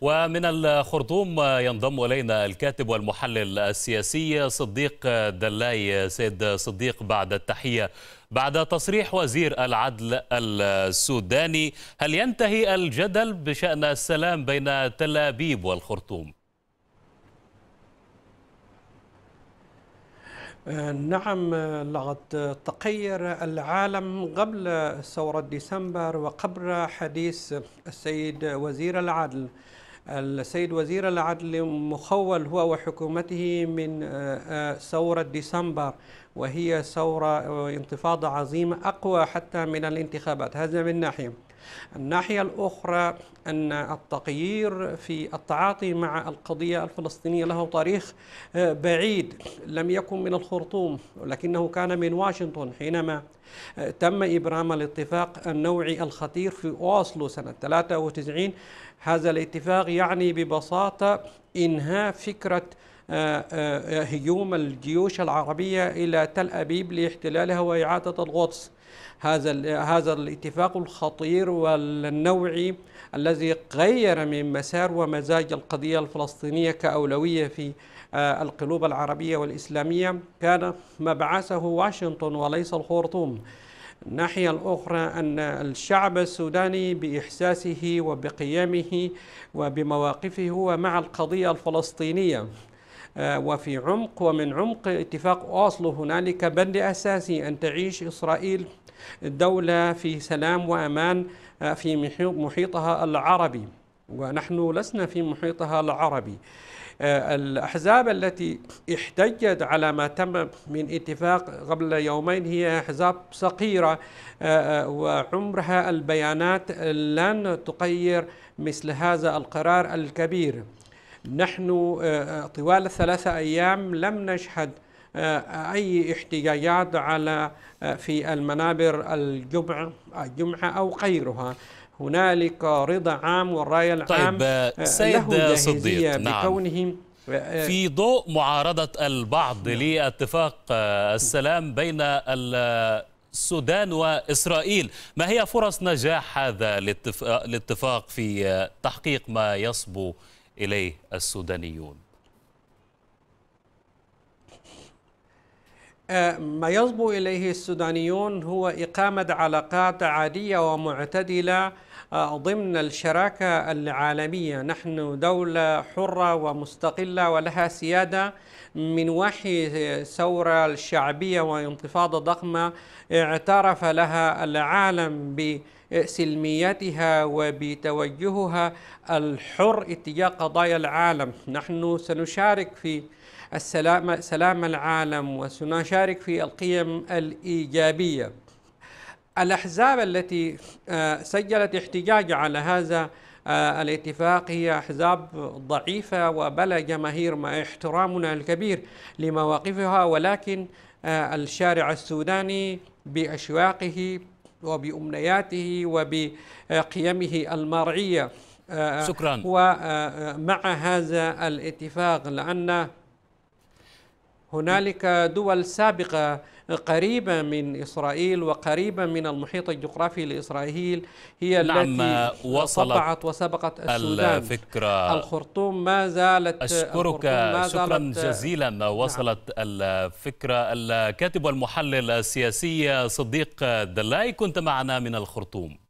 ومن الخرطوم ينضم الينا الكاتب والمحلل السياسي صديق دلاي سيد صديق بعد التحيه بعد تصريح وزير العدل السوداني هل ينتهي الجدل بشان السلام بين تل ابيب والخرطوم؟ آه، نعم لقد تغير العالم قبل ثورة ديسمبر وقبل حديث السيد وزير العدل السيد وزير العدل مخول هو وحكومته من آه، آه، ثورة ديسمبر وهي ثورة آه، انتفاضة عظيمة أقوى حتى من الانتخابات هذا من ناحية الناحية الأخرى أن التغيير في التعاطي مع القضية الفلسطينية له تاريخ آه، بعيد لم يكن من الخرطوم ولكنه كان من واشنطن حينما آه، تم إبرام الاتفاق النوعي الخطير في أوسلو سنة 93 هذا الاتفاق يعني ببساطة إنهاء فكرة آه، آه، آه، هجوم الجيوش العربية إلى تل أبيب لاحتلالها وإعادة القدس هذا هذا الاتفاق الخطير والنوعي الذي غير من مسار ومزاج القضية الفلسطينية كأولوية في القلوب العربية والإسلامية كان مبعثه واشنطن وليس الخرطوم الناحية الأخرى أن الشعب السوداني بإحساسه وبقيمه وبمواقفه هو مع القضية الفلسطينية آه، وفي عمق ومن عمق اتفاق أوسلو هنالك بند أساسي أن تعيش إسرائيل دولة في سلام وأمان آه، في محيطها العربي ونحن لسنا في محيطها العربي آه، الأحزاب التي احتجت على ما تم من اتفاق قبل يومين هي أحزاب صغيرة وعمرها البيانات لن تغير مثل هذا القرار الكبير نحن آه، آه، طوال الثلاثة أيام لم نشهد آه، أي احتجاجات على في المنابر الجمعة, الجمعة أو غيرها هنالك رضا عام والرأي العام طيب سيد صديق نعم. بكونه نعم. في ضوء معارضة البعض نعم. لاتفاق السلام بين السودان وإسرائيل ما هي فرص نجاح هذا الاتفاق في تحقيق ما يصبو إليه السودانيون أه، ما يصبو إليه السودانيون هو إقامة علاقات عادية ومعتدلة أه، ضمن الشراكة العالمية نحن دولة حرة ومستقلة ولها سيادة من وحي الثورة الشعبية وانتفاضة ضخمة اعترف لها العالم ب سلميتها وبتوجهها الحر اتجاه قضايا العالم نحن سنشارك في السلام سلام العالم وسنشارك يشارك في القيم الايجابيه الاحزاب التي آه، سجلت احتجاج على هذا آه، الاتفاق هي أحزاب ضعيفة وبلا جماهير مع احترامنا الكبير لمواقفها ولكن آه، الشارع السوداني بأشواقه وبأمنياته وبقيمه المرعية شكرا ومع هذا الاتفاق لأن هنالك دول سابقة قريبة من إسرائيل وقريبة من المحيط الجغرافي لإسرائيل هي نعم التي وصلت وسبقت السودان الفكرة الخرطوم ما زالت أشكرك ما زالت شكرا جزيلا نعم. وصلت نعم. الفكرة الكاتب والمحلل السياسي صديق دلاي كنت معنا من الخرطوم